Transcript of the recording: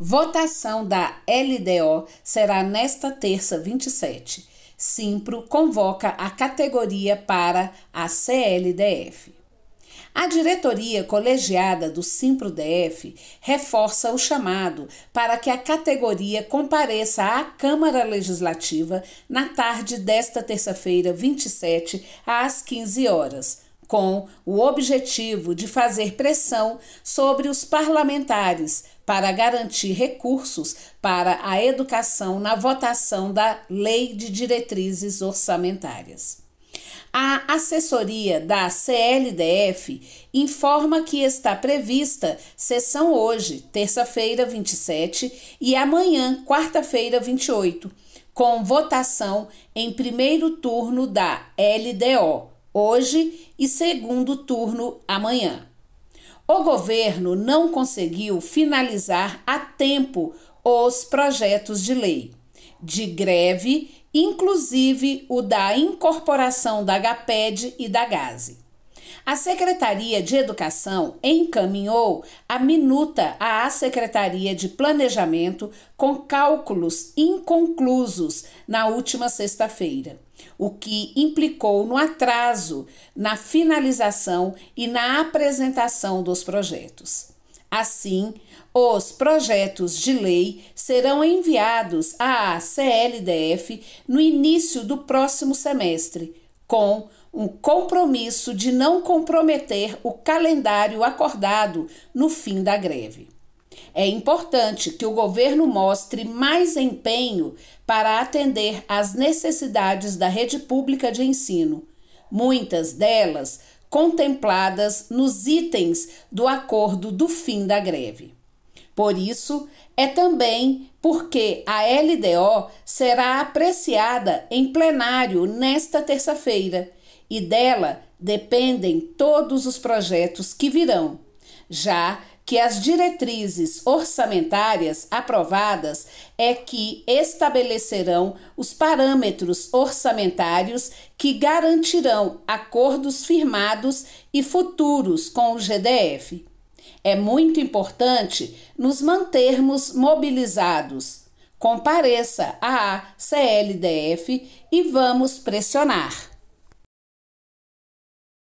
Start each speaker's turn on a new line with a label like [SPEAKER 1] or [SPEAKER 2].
[SPEAKER 1] Votação da LDO será nesta terça, 27. Simpro convoca a categoria para a CLDF. A diretoria colegiada do Simpro DF reforça o chamado para que a categoria compareça à Câmara Legislativa na tarde desta terça-feira, 27, às 15 horas, com o objetivo de fazer pressão sobre os parlamentares para garantir recursos para a educação na votação da Lei de Diretrizes Orçamentárias. A assessoria da CLDF informa que está prevista sessão hoje, terça-feira 27, e amanhã, quarta-feira 28, com votação em primeiro turno da LDO, hoje, e segundo turno amanhã. O governo não conseguiu finalizar a tempo os projetos de lei de greve, inclusive o da incorporação da GAPED e da GASE. A Secretaria de Educação encaminhou a minuta à Secretaria de Planejamento com cálculos inconclusos na última sexta-feira, o que implicou no atraso na finalização e na apresentação dos projetos. Assim, os projetos de lei serão enviados à CLDF no início do próximo semestre com um compromisso de não comprometer o calendário acordado no fim da greve. É importante que o governo mostre mais empenho para atender às necessidades da rede pública de ensino, muitas delas contempladas nos itens do acordo do fim da greve. Por isso, é também porque a LDO será apreciada em plenário nesta terça-feira e dela dependem todos os projetos que virão, já que as diretrizes orçamentárias aprovadas é que estabelecerão os parâmetros orçamentários que garantirão acordos firmados e futuros com o GDF. É muito importante nos mantermos mobilizados. Compareça à CLDF e vamos pressionar.